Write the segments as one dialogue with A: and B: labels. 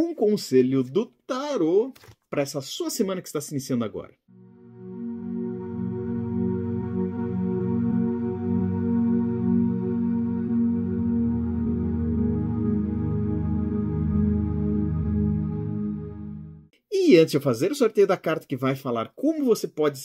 A: um conselho do tarô para essa sua semana que está se iniciando agora. E antes de eu fazer o sorteio da carta que vai falar como você pode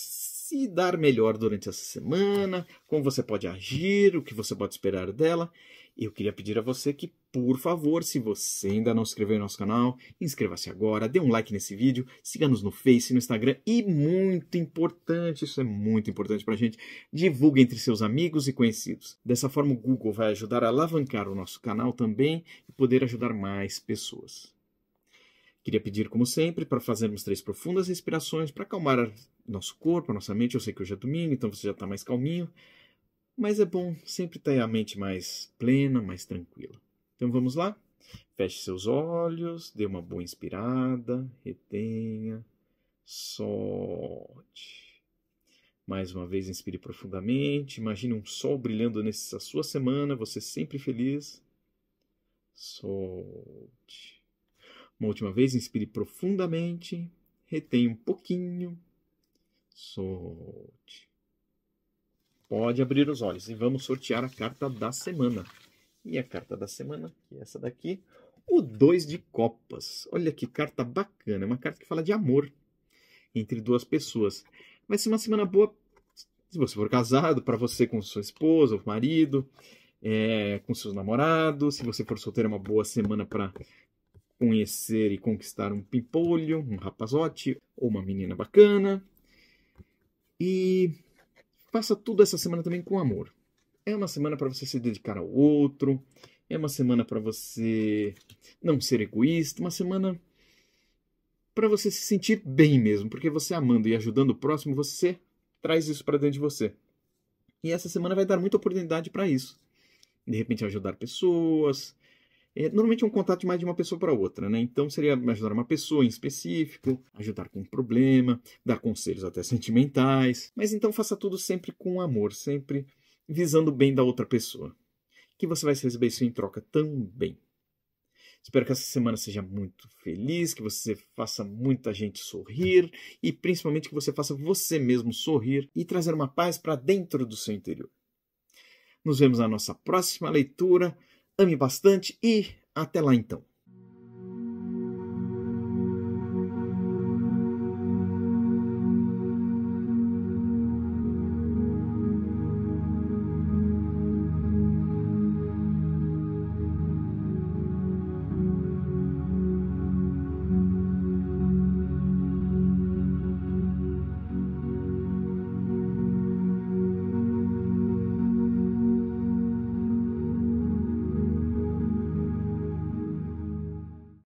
A: se dar melhor durante essa semana, como você pode agir, o que você pode esperar dela. Eu queria pedir a você que, por favor, se você ainda não se inscreveu no nosso canal, inscreva-se agora, dê um like nesse vídeo, siga-nos no Face, no Instagram e muito importante, isso é muito importante para a gente, divulgue entre seus amigos e conhecidos. Dessa forma, o Google vai ajudar a alavancar o nosso canal também e poder ajudar mais pessoas. Queria pedir, como sempre, para fazermos três profundas respirações para acalmar nosso corpo, nossa mente. Eu sei que hoje é domingo, então você já está mais calminho, mas é bom sempre ter a mente mais plena, mais tranquila. Então vamos lá? Feche seus olhos, dê uma boa inspirada, retenha, solte. Mais uma vez, inspire profundamente. Imagine um sol brilhando nessa sua semana, você sempre feliz. Solte. Uma última vez, inspire profundamente, retém um pouquinho, solte. Pode abrir os olhos e vamos sortear a carta da semana. E a carta da semana, que é essa daqui, o 2 de Copas. Olha que carta bacana, é uma carta que fala de amor entre duas pessoas. Vai ser uma semana boa se você for casado, para você com sua esposa ou marido, é, com seus namorados. Se você for solteiro, é uma boa semana para conhecer e conquistar um pimpolho, um rapazote ou uma menina bacana. E faça tudo essa semana também com amor. É uma semana para você se dedicar ao outro, é uma semana para você não ser egoísta, uma semana para você se sentir bem mesmo, porque você amando e ajudando o próximo, você traz isso para dentro de você. E essa semana vai dar muita oportunidade para isso. De repente ajudar pessoas, é, normalmente é um contato de mais de uma pessoa para outra, né? Então seria ajudar uma pessoa em específico, ajudar com um problema, dar conselhos até sentimentais. Mas então faça tudo sempre com amor, sempre visando o bem da outra pessoa. Que você vai receber isso em troca também. Espero que essa semana seja muito feliz, que você faça muita gente sorrir e principalmente que você faça você mesmo sorrir e trazer uma paz para dentro do seu interior. Nos vemos na nossa próxima leitura ame bastante e até lá então.